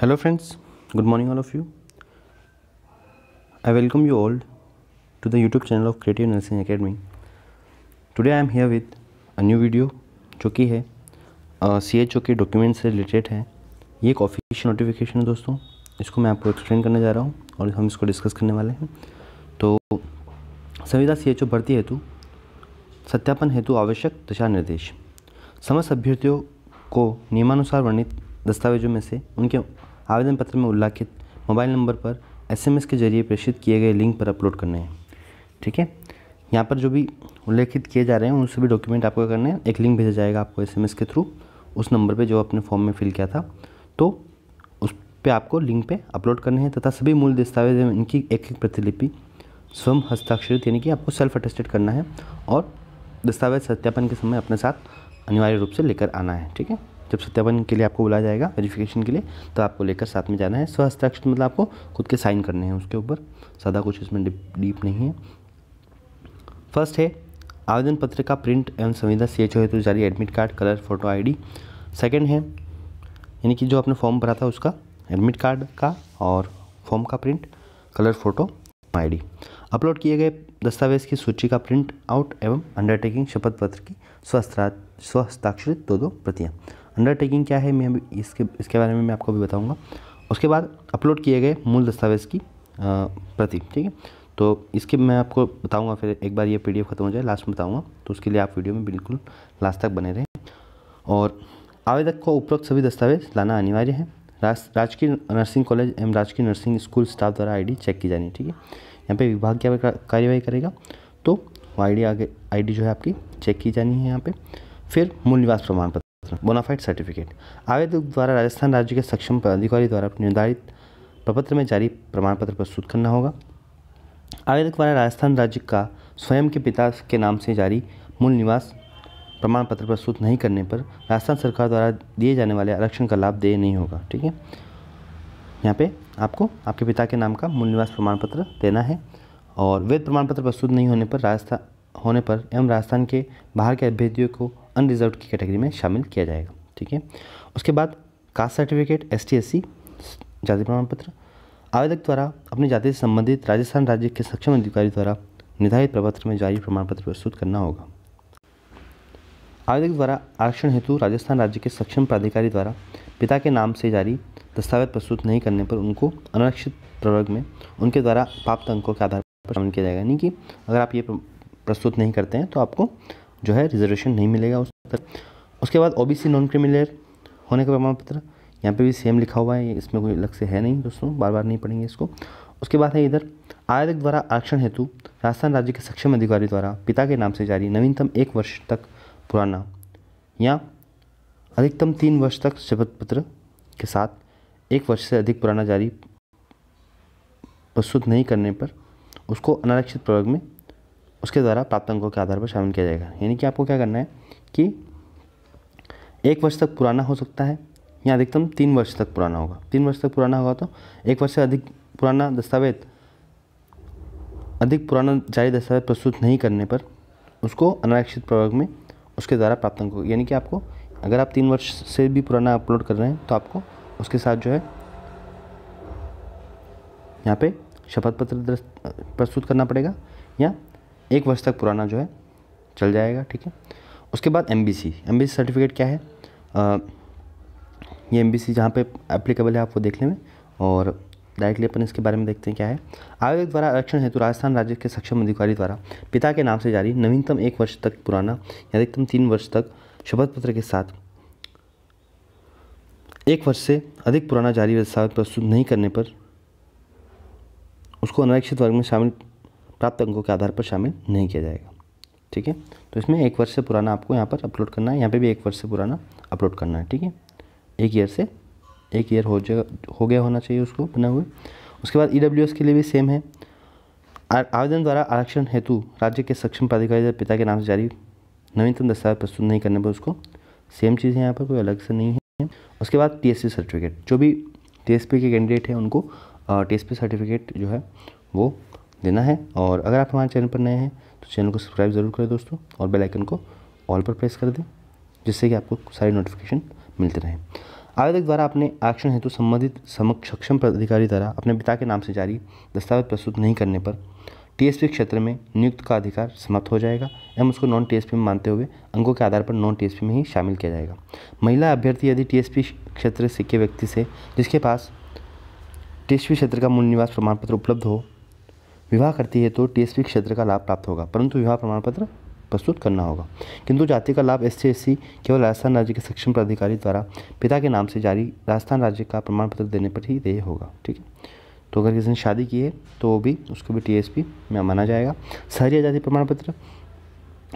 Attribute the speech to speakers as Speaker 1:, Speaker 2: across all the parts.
Speaker 1: hello friends good morning all of you I welcome you all to the YouTube channel of creative nursing academy today I am here with a new video जो कि है C H O के document से related है ये एक official notification है दोस्तों इसको मैं आपको एक्सप्लेन करने जा रहा हूँ और हम इसको डिस्कस करने वाले हैं तो संविदा सी एच ओ भर्ती हेतु सत्यापन हेतु आवश्यक दिशा निर्देश समस्त अभ्यर्थियों को नियमानुसार वर्णित दस्तावेजों में से उनके आवेदन पत्र में उल्लाखित मोबाइल नंबर पर एसएमएस के जरिए प्रेषित किए गए लिंक पर अपलोड करने हैं ठीक है यहाँ पर जो भी उल्लेखित किए जा रहे हैं उन सभी डॉक्यूमेंट आपको करने हैं एक लिंक भेजा जाएगा आपको एसएमएस के थ्रू उस नंबर पे जो आपने फॉर्म में फिल किया था तो उस पर आपको लिंक पे अपलोड करने हैं तथा सभी मूल दस्तावेज इनकी एक एक प्रतिलिपि स्वयं हस्ताक्षरित यानी कि आपको सेल्फ अटेस्टेड करना है और दस्तावेज सत्यापन के समय अपने साथ अनिवार्य रूप से लेकर आना है ठीक है जब सत्यापन के लिए आपको बुलाया जाएगा वेरिफिकेशन के लिए तो आपको लेकर साथ में जाना है स्व हस्ताक्षर मतलब आपको खुद के साइन करने हैं उसके ऊपर सादा कुछ इसमें डीप नहीं है फर्स्ट है आवेदन पत्र का प्रिंट एवं संविदा सी एच ओ हेतु जारी admit card colour photo I D second है यानी कि जो आपने फॉर्म भरा था उसका एडमिट कार्ड का और फॉर्म का print colour photo ID upload किए गए दस्तावेज की सूची का प्रिंट आउट एवं अंडरटेकिंग शपथ पत्र की स्वस्थ स्वहस्ताक्षरित दो दो प्रतियां अंडरटेकिंग क्या है मैं अभी इसके इसके बारे में मैं आपको भी बताऊँगा उसके बाद अपलोड किए गए मूल दस्तावेज़ की प्रति ठीक है तो इसके मैं आपको बताऊंगा फिर एक बार ये पीडीएफ ख़त्म हो जाए लास्ट में बताऊंगा तो उसके लिए आप वीडियो में बिल्कुल लास्ट तक बने रहें और आवेदक को उपरोक्त सभी दस्तावेज लाना अनिवार्य है राज राजकीय नर्सिंग कॉलेज एवं राजकीय नर्सिंग स्कूल स्टाफ द्वारा आईडी चेक की जानी है ठीक है यहाँ पे विभाग क्या कार्यवाही करेगा तो आईडी आगे आईडी जो है आपकी चेक की जानी है यहाँ पे फिर मूल निवास प्रमाण पत्र पत्र बोनाफाइड सर्टिफिकेट आवेदक द्वारा राजस्थान राज्य के सक्षम पदाधिकारी द्वारा निर्धारित प्रपत्र में जारी प्रमाण पत्र प्रस्तुत करना होगा आवेदक द्वारा राजस्थान राज्य का स्वयं के पिता के नाम से जारी मूल निवास प्रमाण पत्र प्रस्तुत नहीं करने पर राजस्थान सरकार द्वारा दिए जाने वाले आरक्षण का लाभ देय नहीं होगा ठीक है यहाँ पे आपको आपके पिता के नाम का मूल निवास प्रमाण पत्र देना है और वैध प्रमाण पत्र प्रस्तुत नहीं होने पर राजस्थान होने पर एवं राजस्थान के बाहर के अभ्यर्थियों को अनरिजर्व की कैटेगरी में शामिल किया जाएगा ठीक है उसके बाद caste certificate S T S C जाति प्रमाण पत्र आवेदक द्वारा अपनी जाति से संबंधित राजस्थान राज्य के सक्षम अधिकारी द्वारा निर्धारित प्रपत्र में जारी प्रमाण पत्र प्रस्तुत करना होगा आवेदक द्वारा आरक्षण हेतु राजस्थान राज्य के सक्षम प्राधिकारी द्वारा पिता के नाम से जारी दस्तावेज प्रस्तुत नहीं करने पर उनको अनारक्षित प्रवर्ग में उनके द्वारा प्राप्त अंकों के आधार पर शामिल किया जाएगा यानी कि अगर आप ये प्रस्तुत नहीं करते हैं तो आपको जो है रिजर्वेशन नहीं मिलेगा उस पर उसके बाद ओबीसी नॉन क्रिमिनल होने का प्रमाण पत्र यहाँ पे भी सेम लिखा हुआ है इसमें कोई अलग से है नहीं दोस्तों बार बार नहीं पढ़ेंगे इसको उसके बाद है इधर आयोग द्वारा आरक्षण हेतु राजस्थान राज्य के सक्षम अधिकारी द्वारा पिता के नाम से जारी नवीनतम एक वर्ष तक पुराना या अधिकतम तीन वर्ष तक शपथ पत्र के साथ एक वर्ष से अधिक पुराना जारी प्रस्तुत नहीं करने पर उसको अनारक्षित प्रवर्ग में उसके द्वारा प्राप्त अंकों के आधार पर शामिल किया जाएगा यानी कि आपको क्या करना है कि एक वर्ष तक पुराना हो सकता है या अधिकतम तीन वर्ष तक पुराना होगा तीन वर्ष तक पुराना होगा तो एक वर्ष से अधिक पुराना दस्तावेज अधिक पुराना जारी दस्तावेज प्रस्तुत नहीं करने पर उसको अनारक्षित प्रवर्ग में उसके द्वारा प्राप्त अंक यानी कि आपको अगर आप तीन वर्ष से भी पुराना अपलोड कर रहे हैं तो आपको उसके साथ जो है यहाँ पे शपथ पत्र प्रस्तुत करना पड़ेगा या एक वर्ष तक पुराना जो है चल जाएगा ठीक है उसके बाद M B C M B C certificate क्या है आ, ये एम बी सी जहाँ पर एप्लीकेबल है आपको देखने में और डायरेक्टली अपन इसके बारे में देखते हैं क्या है आयोग द्वारा आरक्षण हेतु राजस्थान राज्य के सक्षम अधिकारी द्वारा पिता के नाम से जारी नवीनतम एक वर्ष तक पुराना या अधिकतम तीन वर्ष तक शपथ पत्र के साथ एक वर्ष से अधिक पुराना जारी दस्तावेज प्रस्तुत नहीं करने पर उसको अनारक्षित वर्ग में शामिल प्राप्त अंकों के आधार पर शामिल नहीं किया जाएगा ठीक है तो इसमें एक वर्ष से पुराना आपको यहाँ पर अपलोड करना है यहाँ पे भी एक वर्ष से पुराना अपलोड करना है ठीक है एक ईयर से एक ईयर हो जाएगा हो गया होना चाहिए उसको बना हुए उसके बाद ई e के लिए भी सेम है आवेदन द्वारा आरक्षण हेतु राज्य के सक्षम प्राधिकारी पिता के नाम से जारी नवीनतम दस्तावेज प्रस्तुत नहीं करने पर उसको सेम चीज़ है यहाँ पर कोई अलग से नहीं है उसके बाद टी सर्टिफिकेट जो भी टी के कैंडिडेट हैं उनको टी सर्टिफिकेट जो है वो देना है और अगर आप हमारे चैनल पर नए हैं तो चैनल को सब्सक्राइब ज़रूर करें दोस्तों और बेल आइकन को ऑल पर प्रेस कर दें जिससे कि आपको सारी नोटिफिकेशन मिलते रहें आवेदक द्वारा अपने आरक्षण हेतु तो संबंधित समक्ष सक्षम पदाधिकारी द्वारा अपने पिता के नाम से जारी दस्तावेज प्रस्तुत नहीं करने पर टीएसपी क्षेत्र में नियुक्त का अधिकार समाप्त हो जाएगा एवं उसको नॉन टीएसपी में मानते हुए अंकों के आधार पर नॉन टीएसपी में ही शामिल किया जाएगा महिला अभ्यर्थी यदि टीएसपी क्षेत्र से के व्यक्ति से जिसके पास टीएसपी क्षेत्र का मूल निवास प्रमाण पत्र उपलब्ध हो विवाह करती है तो टीएसपी क्षेत्र का लाभ प्राप्त होगा परंतु विवाह प्रमाण पत्र प्रस्तुत करना होगा किंतु जाति का लाभ एस सी केवल राजस्थान राज्य के सक्षम प्राधिकारी द्वारा पिता के नाम से जारी राजस्थान राज्य का प्रमाण पत्र देने पर ही देय होगा ठीक है तो अगर किसी ने शादी की है तो वो भी उसको भी टीएसपी में माना जाएगा शहरी जाति प्रमाण पत्र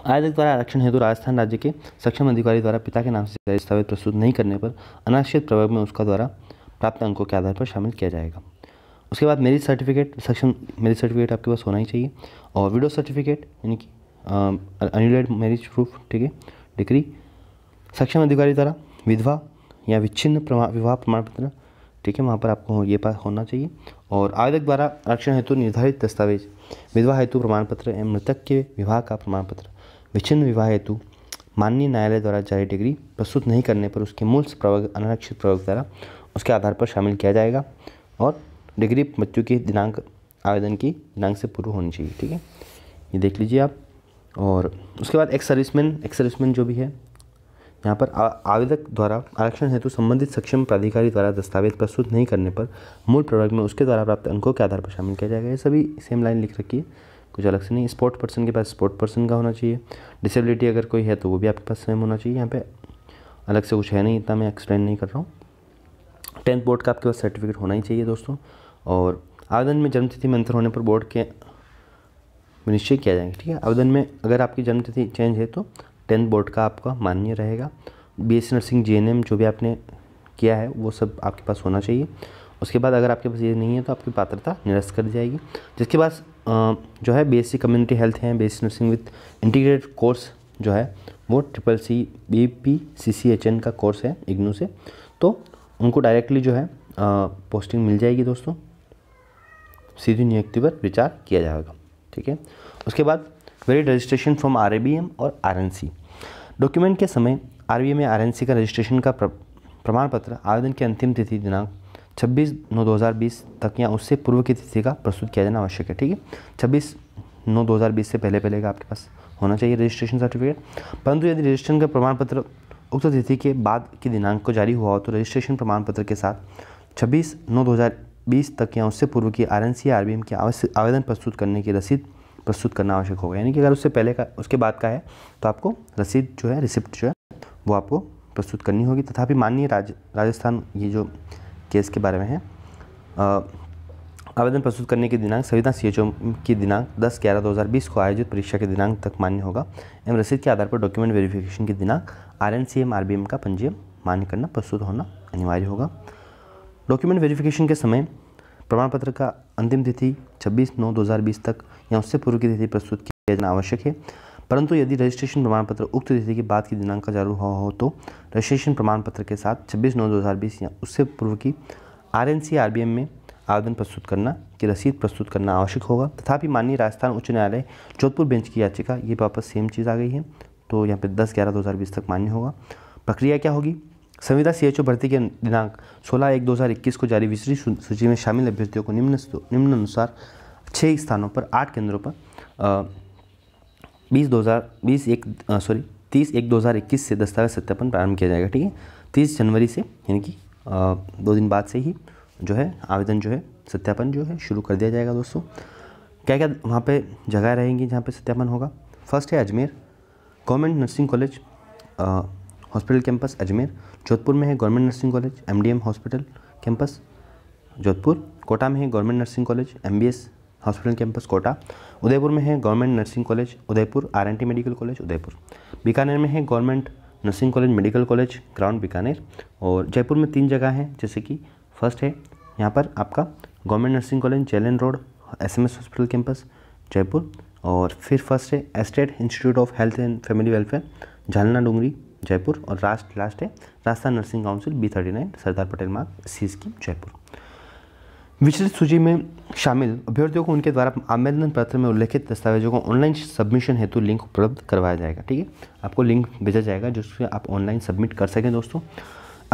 Speaker 1: आयोजक द्वारा आरक्षण हेतु राजस्थान राज्य के सक्षम अधिकारी द्वारा पिता के नाम से दस्तावेज प्रस्तुत नहीं करने पर अनाश्रित प्रवर्ग में उसका द्वारा प्राप्त अंकों के आधार पर शामिल किया जाएगा उसके बाद मेरिज सर्टिफिकेट सक्षम मेरिज सर्टिफिकेट आपके पास होना ही चाहिए और विडो सर्टिफिकेट यानी कि अनिलेड मैरिज प्रूफ ठीक है डिग्री सक्षम अधिकारी द्वारा विधवा या विच्छिन्न प्रमा, विवाह प्रमाण पत्र ठीक है वहाँ पर आपको ये पास होना चाहिए और आवेदक द्वारा आरक्षण हेतु निर्धारित दस्तावेज विधवा हेतु प्रमाण पत्र एवं मृतक के विवाह का प्रमाण पत्र विच्छिन्न विवाह हेतु माननीय न्यायालय द्वारा जारी डिग्री प्रस्तुत नहीं करने पर उसके मूल प्रवग अनारक्षित प्रवक द्वारा उसके आधार पर शामिल किया जाएगा और डिग्री मृत्यु की दिनांक आवेदन की दिनांक से पूर्व होनी चाहिए ठीक है ये देख लीजिए आप और उसके बाद एक्स सर्विसमैन एक्स सर्विसमैन जो भी है यहाँ पर आवेदक द्वारा आरक्षण हेतु संबंधित सक्षम प्राधिकारी द्वारा दस्तावेज प्रस्तुत नहीं करने पर मूल प्रवर्ग में उसके द्वारा प्राप्त अंकों के आधार पर शामिल किया जाएगा ये सभी सेम लाइन लिख रखी है कुछ अलग से नहीं स्पोर्ट पर्सन के पास स्पोर्ट पर्सन का होना चाहिए डिसेबिलिटी अगर कोई है तो वो भी आपके पास सेम होना चाहिए यहाँ पर अलग से कुछ है नहीं इतना मैं एक्सप्लेन नहीं कर रहा हूँ टेंथ बोर्ड का आपके पास सर्टिफिकेट होना ही चाहिए दोस्तों और आवेदन में जन्मतिथि में अंतर होने पर बोर्ड के निश्चय किया जाएंगे ठीक है आवेदन में अगर आपकी जन्मतिथि चेंज है तो टेंथ बोर्ड का आपका मान्य रहेगा बी एस नर्सिंग जे जो भी आपने किया है वो सब आपके पास होना चाहिए उसके बाद अगर आपके पास ये नहीं है तो आपकी पात्रता निरस्त कर दी जाएगी जिसके पास जो है बी कम्युनिटी हेल्थ है B nursing with integrated course जो है वो triple C B P C C H N का कोर्स है इग्नू से तो उनको डायरेक्टली जो है पोस्टिंग मिल जाएगी दोस्तों सीधी नियुक्ति पर विचार किया जाएगा ठीक है उसके बाद वेरिड रजिस्ट्रेशन फ्रॉम आर और आर डॉक्यूमेंट के समय आर या आर का रजिस्ट्रेशन का प्रमाण पत्र आवेदन की अंतिम तिथि दिनांक 26 नौ 2020 तक या उससे पूर्व की तिथि का प्रस्तुत किया जाना आवश्यक है ठीक है 26 नौ 2020 से पहले पहले का आपके पास होना चाहिए रजिस्ट्रेशन सर्टिफिकेट परंतु यदि रजिस्ट्रेशन का प्रमाण पत्र उक्त तिथि के बाद के दिनांक को जारी हुआ हो तो रजिस्ट्रेशन प्रमाण पत्र के साथ छब्बीस नौ दो हज़ार बीस तक या उससे पूर्व की R N C R B M आवश्यक आवेदन प्रस्तुत करने की रसीद प्रस्तुत करना आवश्यक होगा यानी कि अगर उससे पहले का उसके बाद का है तो आपको रसीद जो है रिसिप्ट जो है वो आपको प्रस्तुत करनी होगी तथापि माननीय राज, राजस्थान ये जो केस के बारे में है आवेदन प्रस्तुत करने की दिनांक संविधान सी की दिनांक 10 ग्यारह 2020 को आयोजित परीक्षा के दिनांक तक मान्य होगा एवं रसीद के आधार पर डॉक्यूमेंट वेरिफिकेशन की दिनांक आर एन सी एम का पंजीयन मान्य करना प्रस्तुत होना अनिवार्य होगा डॉक्यूमेंट वेरिफिकेशन के समय प्रमाण पत्र का अंतिम तिथि 26 नौ 2020 तक या उससे पूर्व की तिथि प्रस्तुत किया जाना आवश्यक है परंतु यदि रजिस्ट्रेशन प्रमाण पत्र उक्त तिथि के बाद की दिनांक का जारी हुआ हो तो रजिस्ट्रेशन प्रमाण पत्र के साथ छब्बीस नौ दो या उससे पूर्व की R N C R B M में आवेदन प्रस्तुत करना की रसीद प्रस्तुत करना आवश्यक होगा तथापि माननीय राजस्थान उच्च न्यायालय जोधपुर बेंच की याचिका ये वापस सेम चीज़ आ गई है तो यहाँ पे 10 ग्यारह 2020 तक मान्य होगा प्रक्रिया क्या होगी संविदा सी भर्ती के दिनांक सोलह एक दो हज़ार इक्कीस को जारी विस्तृत सूची में शामिल अभ्यर्थियों को निम्न निम्न अनुसार छः स्थानों पर आठ केंद्रों पर बीस दो हज़ार बीस एक सॉरी तीस एक दो हज़ार इक्कीस से दस्तावेज सत्यापन प्रारंभ किया जाएगा ठीक है तीस जनवरी से यानी कि दो दिन बाद से ही जो है आवेदन जो है सत्यापन जो है शुरू कर दिया जाएगा दोस्तों क्या क्या वहाँ पे जगह रहेंगी जहाँ पे सत्यापन होगा फर्स्ट है Ajmer government nursing college hospital campus Ajmer Jodhpur में है government nursing college and hospital campus Jodhpur Kota में है government nursing college and hospital campus Kota Udaipur में है government nursing college Udaipur R medical college Udaipur Bikaner में है government nursing college medical college ground Bikaner और जयपुर में तीन जगह हैं जैसे कि फर्स्ट है यहाँ पर आपका गवर्नमेंट नर्सिंग कॉलेज चैलन road S M S hospital campus Jaipur और फिर फर्स्ट है state institute of health and family welfare Jhalana Doongri Jaipur और लास्ट लास्ट है Rajasthan nursing council B thirty nine Sardar Patel Marg C scheme Jaipur विचलित सूची में शामिल अभ्यर्थियों को उनके द्वारा आवेदन पत्र में उल्लेखित दस्तावेजों को ऑनलाइन सबमिशन हेतु लिंक उपलब्ध करवाया जाएगा ठीक है आपको लिंक भेजा जाएगा जिससे आप ऑनलाइन सबमिट कर सकें दोस्तों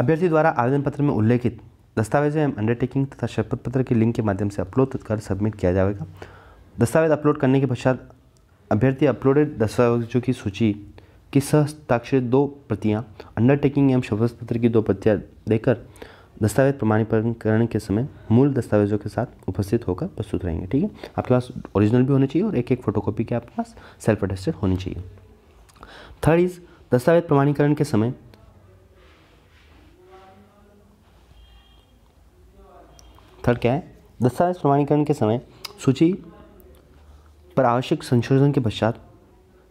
Speaker 1: अभ्यर्थी द्वारा आवेदन पत्र में उल्लेखित दस्तावेज़ एवं अंडरटेकिंग तथा शपथ पत्र के लिंक के माध्यम से अपलोड तत्काल सबमिट किया जाएगा दस्तावेज अपलोड करने के पश्चात अभ्यर्थी अपलोडेड दस्तावेजों की सूची की सहस्ताक्षरित दो प्रतियां अंडरटेकिंग एवं शपथ पत्र की दो प्रतियां देकर दस्तावेज प्रमाणीकरण के समय मूल दस्तावेजों के साथ उपस्थित होकर प्रस्तुत रहेंगे ठीक है आपके पास ओरिजिनल भी होने चाहिए और एक एक फोटोकॉपी के आपके पास सेल्फ अटेस्टेड होनी चाहिए थर्ड इज दस्तावेज प्रमाणीकरण के समय थर्ड क्या है दस्तावेज प्रमाणीकरण के समय सूची पर आवश्यक संशोधन के पश्चात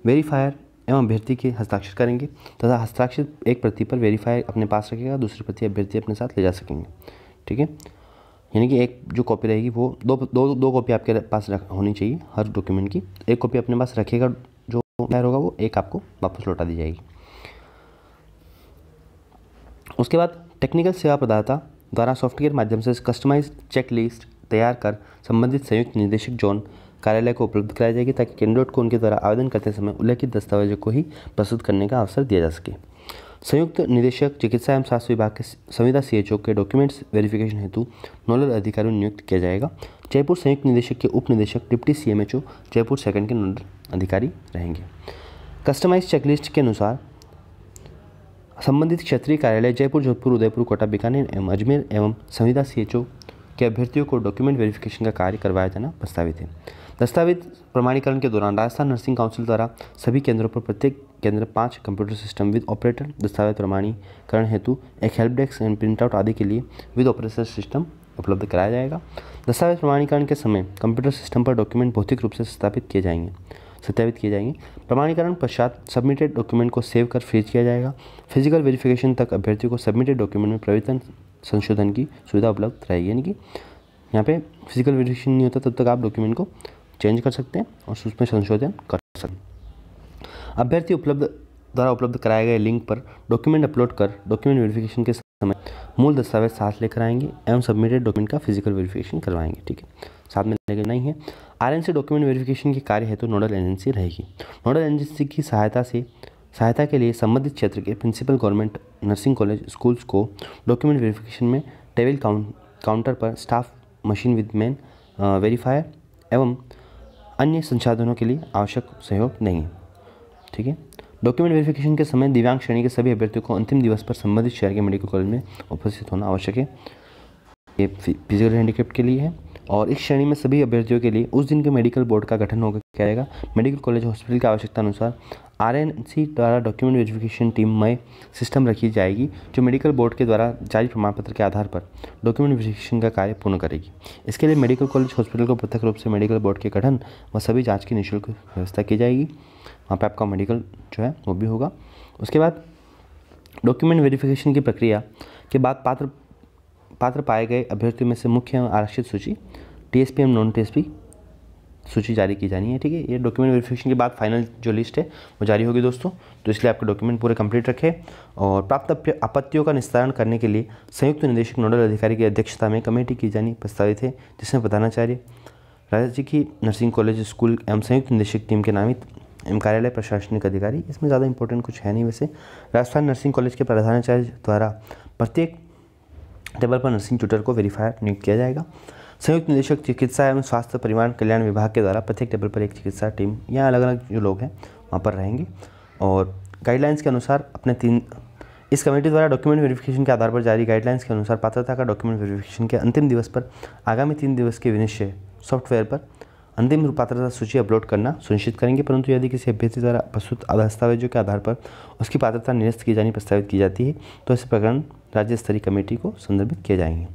Speaker 1: वेरीफायर एवं अभ्यर्थी के हस्ताक्षर करेंगे तथा हस्ताक्षर एक प्रति पर वेरीफायर अपने पास रखेगा दूसरी प्रति अभ्यर्थी अपने साथ ले जा सकेंगे ठीक है यानी कि एक जो कॉपी रहेगी वो दो दो दो कॉपी आपके पास रख होनी चाहिए हर डॉक्यूमेंट की एक कॉपी अपने पास रखेगा जो फायर होगा वो एक आपको वापस लौटा दी जाएगी उसके बाद टेक्निकल सेवा प्रदाता द्वारा सॉफ्टवेयर माध्यम से कस्टमाइज चेक लिस्ट तैयार कर संबंधित संयुक्त निदेशक जोन कार्यालय को उपलब्ध कराई जाएगी ताकि कैंडिडेट को उनके द्वारा आवेदन करते समय उल्लेखित दस्तावेजों को ही प्रस्तुत करने का अवसर दिया जा सके संयुक्त निदेशक चिकित्सा एवं स्वास्थ्य विभाग के संविदा सी के डॉक्यूमेंट्स वेरिफिकेशन हेतु नोडल अधिकारी नियुक्त किया जाएगा जयपुर संयुक्त निदेशक के उप निदेशक डिप्टी सी जयपुर सेकंड के नोडल अधिकारी रहेंगे कस्टमाइज चेकलिस्ट के अनुसार संबंधित क्षेत्रीय कार्यालय जयपुर जोधपुर उदयपुर कोटा बीकानेर एवं अजमेर एवं संविदा सी के अभ्यर्थियों को डॉक्यूमेंट वेरिफिकेशन का कार्य करवाया जाना प्रस्तावित है दस्तावेज प्रमाणीकरण के दौरान राजस्थान नर्सिंग काउंसिल द्वारा सभी केंद्रों पर प्रत्येक केंद्र पाँच कंप्यूटर सिस्टम विद ऑपरेटर दस्तावेज प्रमाणीकरण हेतु एक हेल्प डेस्क एंड प्रिंटआउट आदि के लिए विद ऑपरेटर सिस्टम उपलब्ध कराया जाएगा दस्तावेज प्रमाणीकरण के समय कंप्यूटर सिस्टम पर डॉक्यूमेंट भौतिक रूप से स्थापित किए जाएंगे सत्यापित किए जाएंगे प्रमाणीकरण पश्चात सबमिटेड डॉक्यूमेंट को सेव कर फ्रीज किया जाएगा फिजिकल वेरिफिकेशन तक अभ्यर्थियों को सबमिटेड डॉक्यूमेंट में प्रवेतन संशोधन की सुविधा उपलब्ध रहेगी यानी कि यहाँ पे फिजिकल वेरिफिकेशन नहीं होता तब तक आप डॉक्यूमेंट को चेंज कर सकते हैं और उसमें संशोधन कर सकते हैं अभ्यर्थी उपलब्ध द्वारा उपलब्ध कराए गए लिंक पर डॉक्यूमेंट अपलोड कर डॉक्यूमेंट वेरिफिकेशन के समय मूल दस्तावेज साथ लेकर आएंगे एवं सबमिटेड डॉक्यूमेंट का फिजिकल वेरिफिकेशन करवाएंगे ठीक है साथ में लेकर नहीं है आरएनसी डॉक्यूमेंट वेरिफिकेशन के कार्य हेतु तो नोडल एजेंसी रहेगी नोडल एजेंसी की सहायता से सहायता के लिए संबंधित क्षेत्र के principal government nursing college schools को डॉक्यूमेंट वेरिफिकेशन में टेबल काउंटर पर staff machine with man verifier एवं अन्य संसाधनों के लिए आवश्यक सहयोग नहीं है ठीक है डॉक्यूमेंट वेरिफिकेशन के समय दिव्यांग श्रेणी के सभी अभ्यर्थियों को अंतिम दिवस पर संबंधित शहर के मेडिकल कॉलेज में उपस्थित होना आवश्यक है ये फिजिकल हैंडीकेप्ट के लिए है और इस श्रेणी में सभी अभ्यर्थियों के लिए उस दिन के मेडिकल बोर्ड का गठन क्या रहेगा मेडिकल कॉलेज हॉस्पिटल की आवश्यकता अनुसार आर द्वारा डॉक्यूमेंट वेरिफिकेशन टीम में सिस्टम रखी जाएगी जो मेडिकल बोर्ड के द्वारा जारी प्रमाण पत्र के आधार पर डॉक्यूमेंट वेरिफिकेशन का कार्य पूर्ण करेगी इसके लिए मेडिकल कॉलेज हॉस्पिटल को पृथक रूप से मेडिकल बोर्ड के गठन व सभी जाँच की निःशुल्क व्यवस्था की जाएगी वहाँ पर आपका मेडिकल जो है वो भी होगा उसके बाद डॉक्यूमेंट वेरिफिकेशन की प्रक्रिया के बाद पात्र पात्र पाए गए अभ्यर्थियों में से मुख्य एवं आरक्षित सूची टी एस पी एवं नॉन टी एस पी सूची जारी की जानी है ठीक है ये डॉक्यूमेंट वेरिफिकेशन के बाद फाइनल जो लिस्ट है वो जारी होगी दोस्तों तो इसलिए आपके डॉक्यूमेंट पूरे कंप्लीट रखें और प्राप्त आपत्तियों का निस्तारण करने के लिए संयुक्त निदेशक नोडल अधिकारी की अध्यक्षता में कमेटी की जानी प्रस्तावित है जिसमें प्रधानाचार्य राज्य की नर्सिंग कॉलेज स्कूल एवं संयुक्त निदेशक टीम के नामित कार्यालय प्रशासनिक अधिकारी इसमें ज़्यादा इंपॉर्टेंट कुछ है नहीं वैसे राजस्थान नर्सिंग कॉलेज के प्रधानाचार्य द्वारा प्रत्येक टेबल पर नर्सिंग ट्यूटर को वेरीफायर नियुक्त किया जाएगा संयुक्त निदेशक चिकित्सा एवं स्वास्थ्य परिवार कल्याण विभाग के द्वारा प्रत्येक टेबल पर एक चिकित्सा टीम या अलग अलग जो लोग हैं वहाँ पर रहेंगे और गाइडलाइंस के अनुसार अपने तीन इस कमेटी द्वारा डॉक्यूमेंट वेरिफिकेशन के आधार पर जारी गाइडलाइंस के अनुसार पात्रता का डॉक्यूमेंट वेरिफिकेशन के अंतिम दिवस पर आगामी तीन दिवस के विनिश्चय सॉफ्टवेयर पर अंतिम पात्रता सूची अपलोड करना सुनिश्चित करेंगे परंतु यदि किसी अभ्यर्थी द्वारा प्रस्तुत दस्तावेजों के आधार पर उसकी पात्रता निरस्त की जानी प्रस्तावित की जाती है तो इस प्रकरण राज्य स्तरीय कमेटी को संदर्भित किए जाएंगे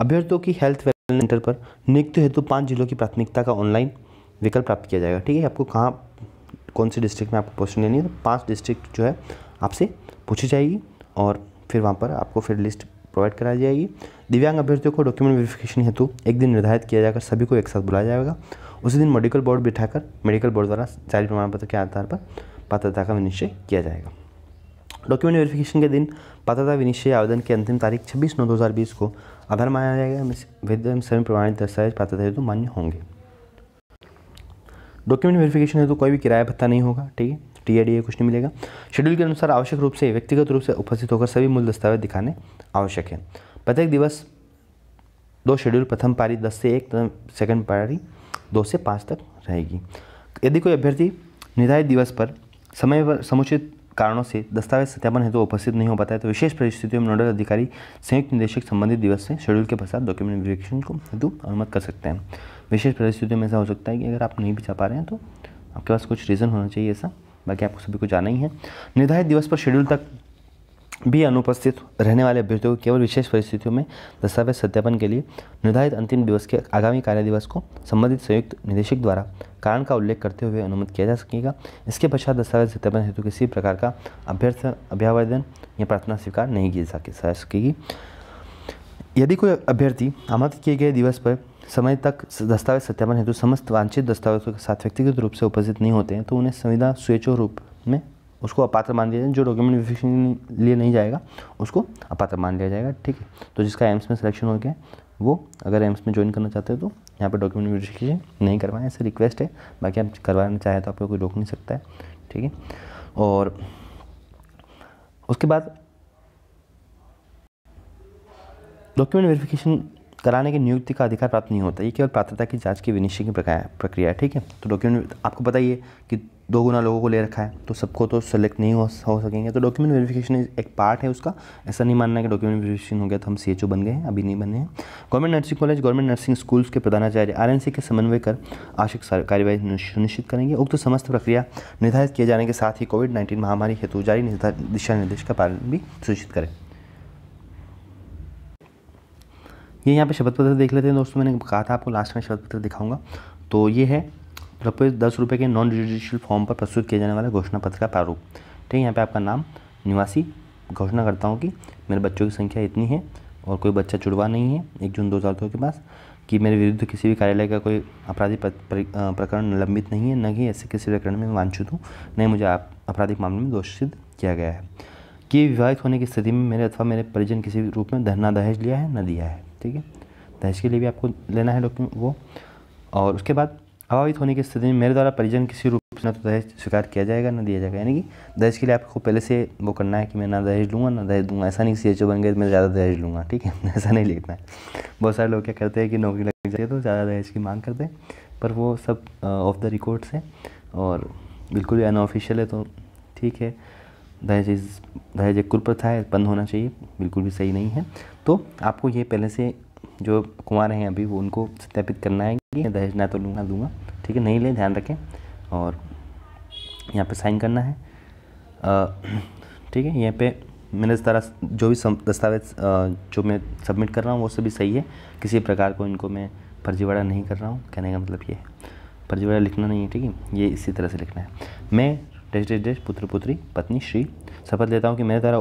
Speaker 1: अभ्यर्थियों की हेल्थ वेल सेंटर पर नियुक्ति हेतु पाँच जिलों की प्राथमिकता का ऑनलाइन विकल्प प्राप्त किया जाएगा ठीक है आपको कहाँ कौन से डिस्ट्रिक्ट में आपको पोस्टिंग लेनी है तो पाँच डिस्ट्रिक्ट जो है आपसे पूछी जाएगी और फिर वहाँ पर आपको फिर लिस्ट प्रोवाइड कराई जाएगी दिव्यांग अभ्यर्थियों को डॉक्यूमेंट वेरिफिकेशन हेतु एक दिन निर्धारित किया जाकर सभी को एक साथ बुलाया जाएगा उसी दिन मेडिकल बोर्ड बिठाकर मेडिकल बोर्ड द्वारा जारी प्रमाण पत्र के आधार पर पात्रता का विनिश्चय किया जाएगा डॉक्यूमेंट वेरिफिकेशन के दिन पात्रता विनिश्चय आवेदन की अंतिम तारीख छब्बीस नौ 2020 को आधार माना जाएगा वैध सभी प्रमाणित दस्तावेज पात्रता हेतु मान्य होंगे डॉक्यूमेंट वेरिफिकेशन हेतु कोई भी किराया भत्ता नहीं होगा ठीक है टी आई डी कुछ नहीं मिलेगा शेड्यूल के अनुसार आवश्यक रूप से व्यक्तिगत रूप से उपस्थित होकर सभी मूल दस्तावेज दिखाने आवश्यक है प्रत्येक दिवस दो शेड्यूल प्रथम पारी दस से एक तथा सेकंड पारी दो से पाँच तक रहेगी यदि कोई अभ्यर्थी निर्धारित दिवस पर समय पर समुचित कारणों से दस्तावेज सत्यापन हेतु तो उपस्थित नहीं हो पाता है तो विशेष परिस्थितियों में नोडल अधिकारी संयुक्त निदेशक संबंधित दिवस से शेड्यूल के पश्चात डॉक्यूमेंट वेरिफिकेशन को हेतु अनुमत कर सकते हैं विशेष परिस्थितियों में ऐसा हो सकता है कि अगर आप नहीं भी जा पा रहे हैं तो आपके पास कुछ रीज़न होना चाहिए ऐसा बाकी आपको सभी को जाना ही है निर्धारित दिवस पर शेड्यूल तक भी अनुपस्थित रहने वाले अभ्यर्थियों को केवल विशेष परिस्थितियों में दस्तावेज सत्यापन के लिए निर्धारित अंतिम दिवस के आगामी कार्य दिवस को संबंधित संयुक्त निदेशक द्वारा कारण का उल्लेख करते हुए अनुमति किया जा सकेगा इसके पश्चात दस्तावेज सत्यापन हेतु किसी प्रकार का अभ्यर्थ अभ्यावेदन या प्रार्थना स्वीकार नहीं की जा सकेगी यदि कोई अभ्यर्थी आमंत्रित किए गए दिवस पर समय तक दस्तावेज सत्यापन हेतु समस्त वांछित दस्तावेजों के साथ व्यक्तिगत रूप से उपस्थित नहीं होते हैं तो उन्हें संविधा स्वेच्छो रूप में उसको अपात्र मान दिया जाए जो डॉक्यूमेंट वेरिफिकेशन लिए नहीं जाएगा उसको अपात्र मान लिया जाएगा ठीक है तो जिसका एम्स में सिलेक्शन हो गया वो अगर एम्स में ज्वाइन करना चाहते हो तो यहाँ पर डॉक्यूमेंट वेरीफिकेशन नहीं करवाएं ऐसे रिक्वेस्ट है बाकी आप करवाना चाहें तो आपको कोई रोक नहीं सकता है ठीक है और उसके बाद डॉक्यूमेंट वेरिफिकेशन कराने की नियुक्ति का अधिकार प्राप्त नहीं होता ये केवल पात्रता की जांच की विनिश्चय की प्रक्रिया है ठीक है तो डॉक्यूमेंट आपको बताइए कि दो गुना लोगों को ले रखा है तो सबको तो सेलेक्ट नहीं हो, हो सकेंगे तो डॉक्यूमेंट वेरिफिकेशन एक पार्ट है उसका ऐसा नहीं मानना है कि डॉक्यूमेंट वेरिफिकेशन हो गया तो हम सी बन गए हैं अभी नहीं बने हैं government nursing college government nursing schools के प्रधानाचार्य आर के समन्वय कर आवश्यक कार्यवाही सुनिश्चित करेंगे उक्त तो समस्त प्रक्रिया निर्धारित किए जाने के साथ ही कोविड नाइन्टीन महामारी हेतु जारी दिशा निर्देश का पालन भी सुनिश्चित करें ये यहाँ पे शपथ पत्र देख लेते हैं दोस्तों मैंने कहा था आपको लास्ट में शपथ पत्र दिखाऊंगा तो ये है रुपये दस रुपये के नॉन जुडिशियल फॉर्म पर प्रस्तुत किया जाने वाला घोषणा पत्र का प्रारूप ठीक है यहाँ पे आपका नाम निवासी घोषणा करता हूँ कि मेरे बच्चों की संख्या इतनी है और कोई बच्चा जुड़वा नहीं है एक जून दो हज़ार दो के पास कि मेरे विरुद्ध किसी भी कार्यालय का कोई आपराधिक प्रकरण निलंबित नहीं है न ही ऐसे किसी प्रकरण में वांछित हूँ न ही मुझे आप आपराधिक मामले में दोष सिद्ध किया गया है कि विवाहित होने की स्थिति में मेरे अथवा मेरे परिजन किसी भी रूप में धरना दहेज लिया है न दिया है ठीक है दहेज के लिए भी आपको लेना है डॉक्यूमेंट वो और उसके बाद अभावित होने की स्थिति में मेरे द्वारा परिजन किसी रूप से न तो दहेज स्वीकार किया जाएगा ना दिया जाएगा यानी कि दहेज के लिए आपको पहले से वो करना है कि मैं ना दहेज लूँगा ना दहेज दूंगा ऐसा नहीं सी एच ओ बन गए तो मैं ज़्यादा दहेज लूँगा ठीक है ऐसा नहीं लिखना है बहुत सारे लोग क्या करते हैं कि नौकरी लग जाए तो ज़्यादा दहेज की मांग करते हैं पर वो सब ऑफ द रिकॉर्ड्स है और बिल्कुल भी अनऑफिशियल है तो ठीक है दहेज दहेज एक प्रथा है बंद होना चाहिए बिल्कुल भी सही नहीं है तो आपको ये पहले से जो कुमार हैं अभी वो उनको सत्यापित करना है दहेज ना तो लूँगा दूंगा ठीक है नहीं लें ध्यान रखें और यहाँ पे साइन करना है ठीक है यहाँ पे मैंने इस तरह जो भी दस्तावेज जो मैं सबमिट कर रहा हूँ वो सभी सही है किसी प्रकार को इनको मैं फर्जीवाड़ा नहीं कर रहा हूँ कहने का मतलब ये है फर्जीवाड़ा लिखना नहीं है ठीक है ये इसी तरह से लिखना है मैं डेश डेश पुत्र पुत्री पत्नी श्री शपथ लेता हूँ कि मेरे द्वारा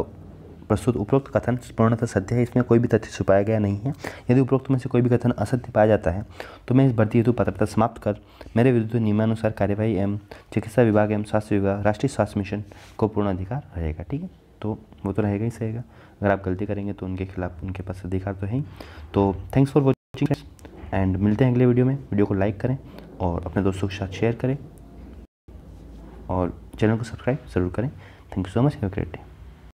Speaker 1: प्रस्तुत उपरोक्त कथन पूर्णतः सत्य है इसमें कोई भी तथ्य छुपाया गया नहीं है यदि उपरोक्त में से कोई भी कथन असत्य पाया जाता है तो मैं इस भर्ती हेतु पत्रता समाप्त कर मेरे विरुद्ध नियमानुसार कार्यवाही एवं चिकित्सा विभाग एवं स्वास्थ्य विभाग राष्ट्रीय स्वास्थ्य मिशन को पूर्ण अधिकार रहेगा ठीक है तो वो तो रहेगा ही सहेगा अगर आप गलती करेंगे तो उनके खिलाफ उनके पास अधिकार तो है ही तो थैंक्स फॉर वॉचिंग एंड मिलते हैं अगले वीडियो में वीडियो को लाइक करें और अपने दोस्तों के साथ शेयर करें और चैनल को सब्सक्राइब ज़रूर करें thank you so much have great day